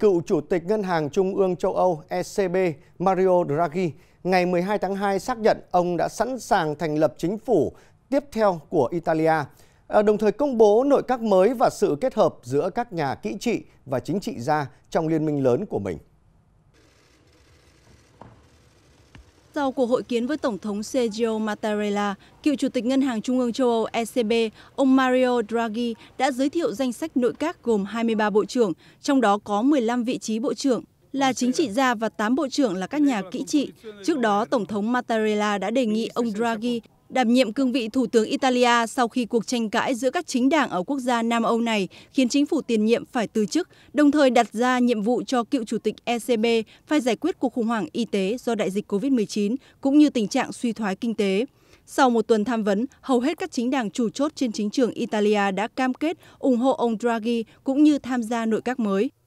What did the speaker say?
Cựu Chủ tịch Ngân hàng Trung ương châu Âu ECB Mario Draghi ngày 12 tháng 2 xác nhận ông đã sẵn sàng thành lập chính phủ tiếp theo của Italia, à, đồng thời công bố nội các mới và sự kết hợp giữa các nhà kỹ trị và chính trị gia trong liên minh lớn của mình. Sau cuộc hội kiến với Tổng thống Sergio Mattarella, cựu Chủ tịch Ngân hàng Trung ương châu Âu ECB, ông Mario Draghi đã giới thiệu danh sách nội các gồm 23 bộ trưởng, trong đó có 15 vị trí bộ trưởng là chính trị gia và 8 bộ trưởng là các nhà kỹ trị. Trước đó, Tổng thống Mattarella đã đề nghị ông Draghi đảm nhiệm cương vị Thủ tướng Italia sau khi cuộc tranh cãi giữa các chính đảng ở quốc gia Nam Âu này khiến chính phủ tiền nhiệm phải từ chức, đồng thời đặt ra nhiệm vụ cho cựu chủ tịch ECB phải giải quyết cuộc khủng hoảng y tế do đại dịch COVID-19 cũng như tình trạng suy thoái kinh tế. Sau một tuần tham vấn, hầu hết các chính đảng chủ chốt trên chính trường Italia đã cam kết ủng hộ ông Draghi cũng như tham gia nội các mới.